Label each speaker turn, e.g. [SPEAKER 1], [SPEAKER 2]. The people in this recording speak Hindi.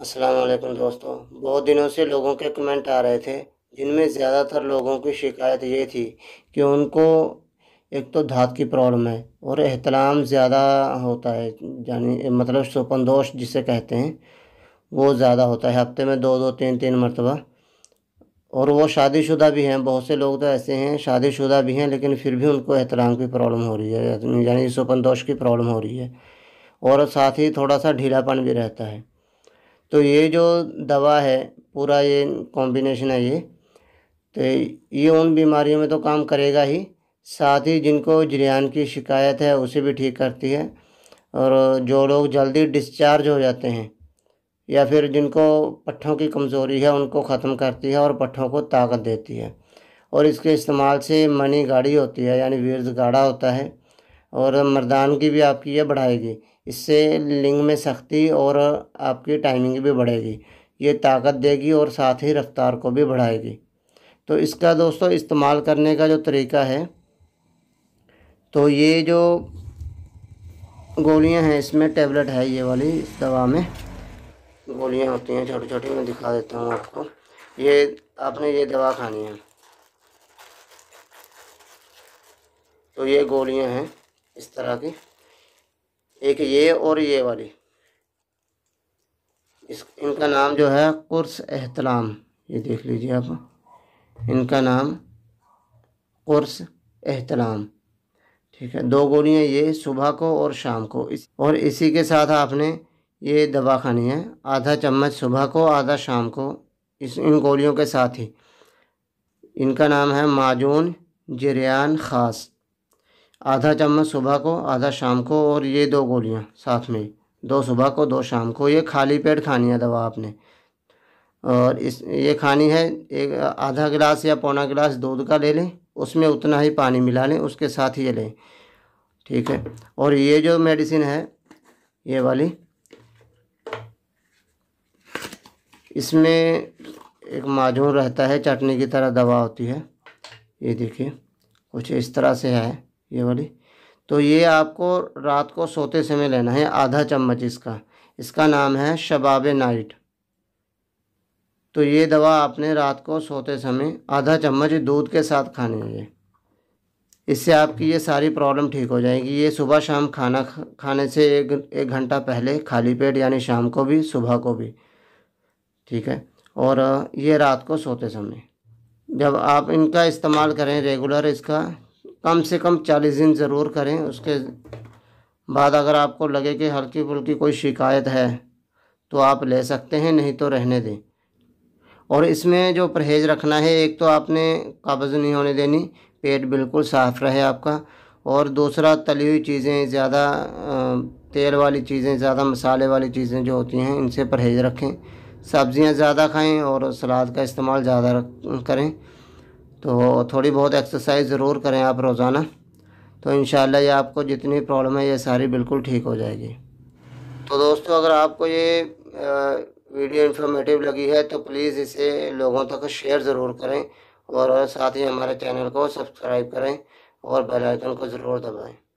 [SPEAKER 1] अस्सलाम वालेकुम दोस्तों बहुत दिनों से लोगों के कमेंट आ रहे थे जिनमें ज़्यादातर लोगों की शिकायत ये थी कि उनको एक तो धात की प्रॉब्लम है और एहतराम ज़्यादा होता है यानी मतलब सुपनदोष जिसे कहते हैं वो ज़्यादा होता है हफ्ते में दो दो तीन तीन मरतबा और वो शादीशुदा भी हैं बहुत से लोग तो ऐसे हैं शादीशुदा भी हैं लेकिन फिर भी उनको एहतराम की प्रॉब्लम हो रही है यानी सुपनदोष की प्रॉब्लम हो रही है और साथ ही थोड़ा सा ढीलापन भी रहता है तो ये जो दवा है पूरा ये कॉम्बिनेशन है ये तो ये उन बीमारियों में तो काम करेगा ही साथ ही जिनको जरियान की शिकायत है उसे भी ठीक करती है और जो लोग जल्दी डिस्चार्ज हो जाते हैं या फिर जिनको पट्ठों की कमज़ोरी है उनको ख़त्म करती है और पट्ठों को ताकत देती है और इसके इस्तेमाल से मनी गाड़ी होती है यानी वीर्ज गाढ़ा होता है और मर्दान की भी आपकी यह बढ़ाएगी इससे लिंग में सख्ती और आपकी टाइमिंग भी बढ़ेगी ये ताकत देगी और साथ ही रफ्तार को भी बढ़ाएगी तो इसका दोस्तों इस्तेमाल करने का जो तरीका है तो ये जो गोलियां हैं इसमें टेबलेट है ये वाली इस दवा में गोलियां होती हैं छोटी छोटी मैं दिखा देता हूँ आपको ये आपने ये दवा खानी है तो ये गोलियां हैं इस तरह की एक ये और ये वाली इस इनका नाम जो है कुर्स एहतलाम ये देख लीजिए आप इनका नाम कुर्स एहतलाम ठीक है दो गोलियां ये सुबह को और शाम को इस और इसी के साथ आपने ये दवा खानी है आधा चम्मच सुबह को आधा शाम को इस इन गोलियों के साथ ही इनका नाम है माजून जरियान ख़ास आधा चम्मच सुबह को आधा शाम को और ये दो गोलियाँ साथ में दो सुबह को दो शाम को ये खाली पेट खानी है दवा आपने और इस ये खानी है एक आधा गिलास या पौना गिलास दूध का ले लें उसमें उतना ही पानी मिला लें उसके साथ ही लें ठीक है और ये जो मेडिसिन है ये वाली इसमें एक माजून रहता है चटनी की तरह दवा होती है ये देखिए कुछ इस तरह से है ये वाली तो ये आपको रात को सोते समय लेना है आधा चम्मच इसका इसका नाम है शबाब नाइट तो ये दवा आपने रात को सोते समय आधा चम्मच दूध के साथ खानी है ये इससे आपकी ये सारी प्रॉब्लम ठीक हो जाएगी ये सुबह शाम खाना खाने से एक एक घंटा पहले खाली पेट यानी शाम को भी सुबह को भी ठीक है और ये रात को सोते समय जब आप इनका इस्तेमाल करें रेगुलर इसका कम से कम चालीस दिन ज़रूर करें उसके बाद अगर आपको लगे कि हल्की फुल्की कोई शिकायत है तो आप ले सकते हैं नहीं तो रहने दें और इसमें जो परहेज़ रखना है एक तो आपने काबज़ नहीं होने देनी पेट बिल्कुल साफ़ रहे आपका और दूसरा तली हुई चीज़ें ज़्यादा तेल वाली चीज़ें ज़्यादा मसाले वाली चीज़ें जो होती हैं इनसे परहेज़ रखें सब्ज़ियाँ ज़्यादा खाएँ और सलाद का इस्तेमाल ज़्यादा करें तो थोड़ी बहुत एक्सरसाइज ज़रूर करें आप रोज़ाना तो इन ये आपको जितनी प्रॉब्लम है ये सारी बिल्कुल ठीक हो जाएगी तो दोस्तों अगर आपको ये वीडियो इन्फॉर्मेटिव लगी है तो प्लीज़ इसे लोगों तक शेयर ज़रूर करें और साथ ही हमारे चैनल को सब्सक्राइब करें और बेल आइकन को ज़रूर दबाएं